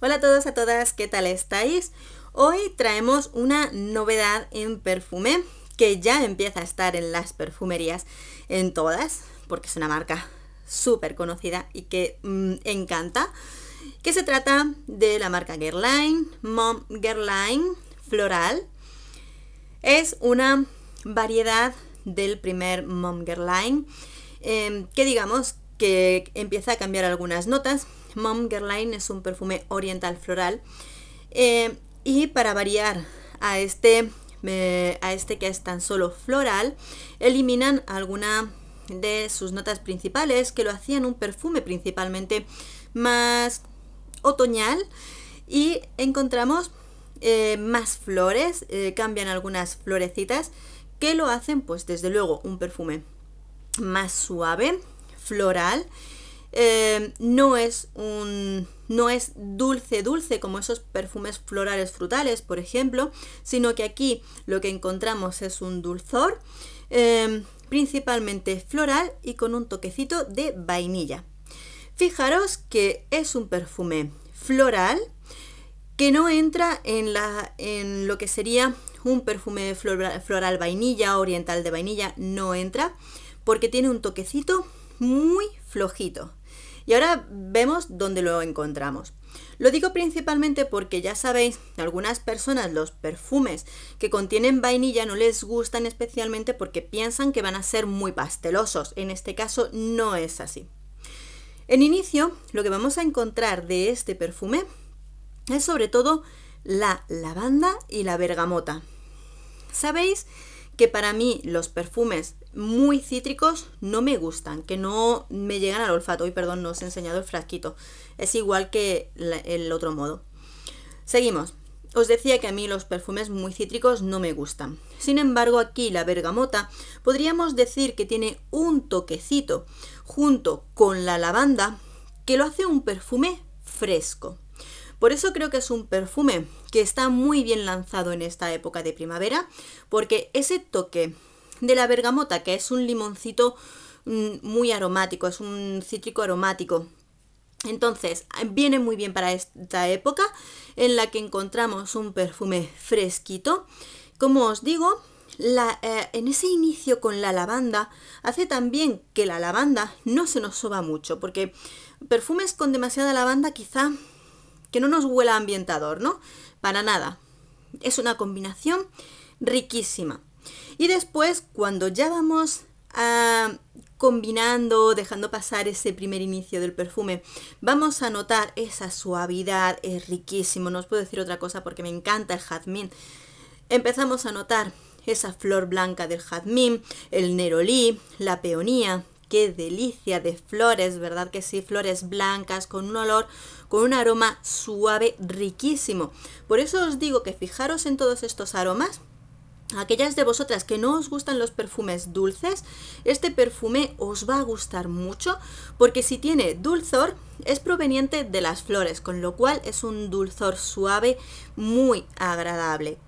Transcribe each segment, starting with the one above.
Hola a todos, a todas, ¿qué tal estáis? Hoy traemos una novedad en perfume que ya empieza a estar en las perfumerías, en todas, porque es una marca súper conocida y que mm, encanta, que se trata de la marca Guerlain, Mom Guerlain Floral. Es una variedad del primer Mom Guerlain, em, que digamos que empieza a cambiar algunas notas, Mom Guerlain es un perfume oriental floral. Eh, y para variar a este, a este que es tan solo floral, eliminan alguna de sus notas principales que lo hacían un perfume principalmente más otoñal y encontramos eh, más flores, eh, cambian algunas florecitas que lo hacen pues desde luego un perfume más suave, floral Em, no es un no es dulce dulce como esos perfumes florales frutales por ejemplo sino que aquí lo que encontramos es un dulzor em, principalmente floral y con un toquecito de vainilla fijaros que es un perfume floral que no entra en, la, en lo que sería un perfume floral vainilla oriental de vainilla no entra porque tiene un toquecito muy flojito y ahora vemos dónde lo encontramos. Lo digo principalmente porque ya sabéis, algunas personas los perfumes que contienen vainilla no les gustan especialmente porque piensan que van a ser muy pastelosos. En este caso no es así. En inicio, lo que vamos a encontrar de este perfume es sobre todo la lavanda y la bergamota. ¿Sabéis? que para mí los perfumes muy cítricos no me gustan, que no me llegan al olfato. y perdón, no os he enseñado el frasquito. Es igual que el otro modo. Seguimos. Os decía que a mí los perfumes muy cítricos no me gustan. Sin embargo, aquí la bergamota podríamos decir que tiene un toquecito junto con la lavanda que lo hace un perfume fresco. Por eso creo que es un perfume que está muy bien lanzado en esta época de primavera, porque ese toque de la bergamota, que es un limoncito mm, muy aromático, es un cítrico aromático. Entonces, viene muy bien para esta época en la que encontramos un perfume fresquito. Como os digo, la, eh, en ese inicio con la lavanda hace también que la lavanda no se nos soba mucho, porque perfumes con demasiada lavanda quizá que no nos huela ambientador, ¿no? Para nada. Es una combinación riquísima. Y después, cuando ya vamos a ah, combinando, dejando pasar ese primer inicio del perfume, vamos a notar esa suavidad, es riquísimo, no os puedo decir otra cosa porque me encanta el jazmín. Empezamos a notar esa flor blanca del jazmín, el nerolí, la peonía, qué delicia de flores, ¿verdad? Que sí, flores blancas con un olor, con un aroma suave, riquísimo. Por eso os digo que fijaros en todos estos aromas. Aquellas de vosotras que no os gustan los perfumes dulces, este perfume os va a gustar mucho porque si tiene dulzor es proveniente de las flores, con lo cual es un dulzor suave muy agradable.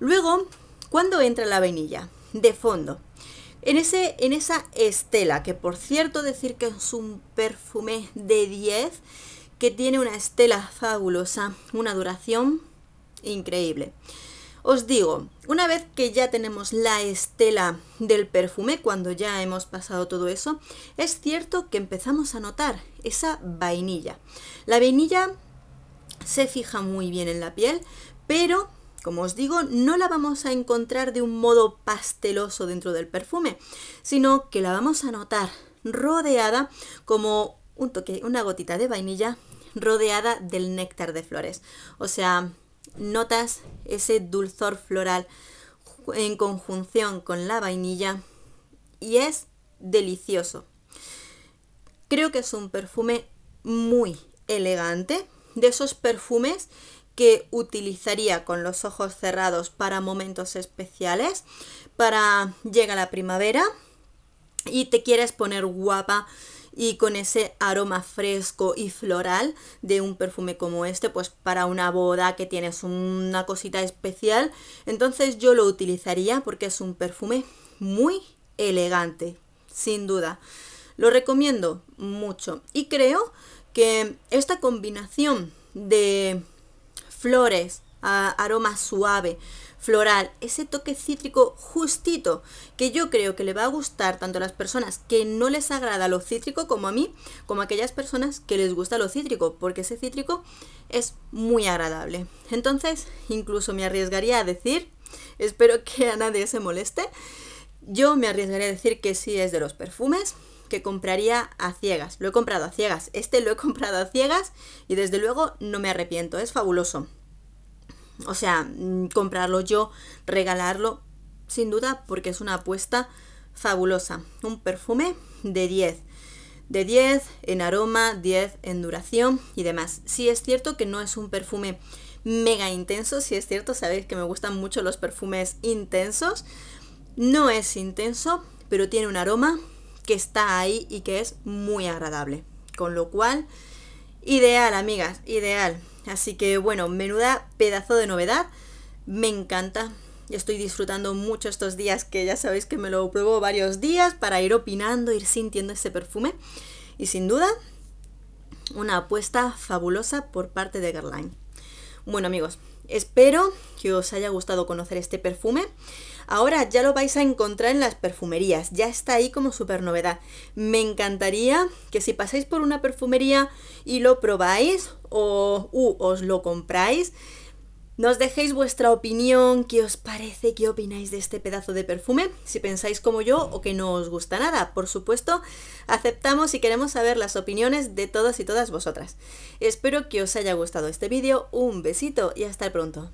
Luego, cuando entra la vainilla? De fondo, en, ese, en esa estela, que por cierto decir que es un perfume de 10, que tiene una estela fabulosa, una duración increíble. Os digo, una vez que ya tenemos la estela del perfume, cuando ya hemos pasado todo eso, es cierto que empezamos a notar esa vainilla. La vainilla se fija muy bien en la piel, pero como os digo, no la vamos a encontrar de un modo pasteloso dentro del perfume, sino que la vamos a notar rodeada como un toque, una gotita de vainilla rodeada del néctar de flores. O sea, notas ese dulzor floral en conjunción con la vainilla y es delicioso. Creo que es un perfume muy elegante, de esos perfumes que utilizaría con los ojos cerrados para momentos especiales, para llega la primavera y te quieres poner guapa y con ese aroma fresco y floral de un perfume como este, pues para una boda que tienes una cosita especial, entonces yo lo utilizaría porque es un perfume muy elegante, sin duda. Lo recomiendo mucho y creo que esta combinación de flores, aroma suave, floral, ese toque cítrico justito, que yo creo que le va a gustar tanto a las personas que no les agrada lo cítrico como a mí, como a aquellas personas que les gusta lo cítrico, porque ese cítrico es muy agradable. Entonces, incluso me arriesgaría a decir, espero que a nadie se moleste, yo me arriesgaría a decir que sí es de los perfumes, que compraría a ciegas. Lo he comprado a ciegas. Este lo he comprado a ciegas y desde luego no me arrepiento. Es fabuloso. O sea, mm, comprarlo yo, regalarlo, sin duda, porque es una apuesta fabulosa. Un perfume de 10. De 10 en aroma, 10 en duración y demás. si es cierto que no es un perfume mega intenso, si es cierto, sabéis que me gustan mucho los perfumes intensos. No es intenso, pero tiene un aroma, que está ahí y que es muy agradable. Con lo cual, ideal, amigas, ideal. Así que bueno, menuda pedazo de novedad. Me encanta. Estoy disfrutando mucho estos días que ya sabéis que me lo pruebo varios días para ir opinando, ir sintiendo ese perfume. Y sin duda, una apuesta fabulosa por parte de Guerlain. Bueno amigos, Espero que os haya gustado conocer este perfume. Ahora ya lo vais a encontrar en las perfumerías, ya está ahí como súper novedad. Me encantaría que si pasáis por una perfumería y lo probáis o os lo compráis, nos dejéis vuestra opinión, qué os parece, qué opináis de este pedazo de perfume, si pensáis como yo o que no os gusta nada. Por supuesto, aceptamos y queremos saber las opiniones de todas y todas vosotras. Espero que os haya gustado este vídeo, un besito y hasta pronto.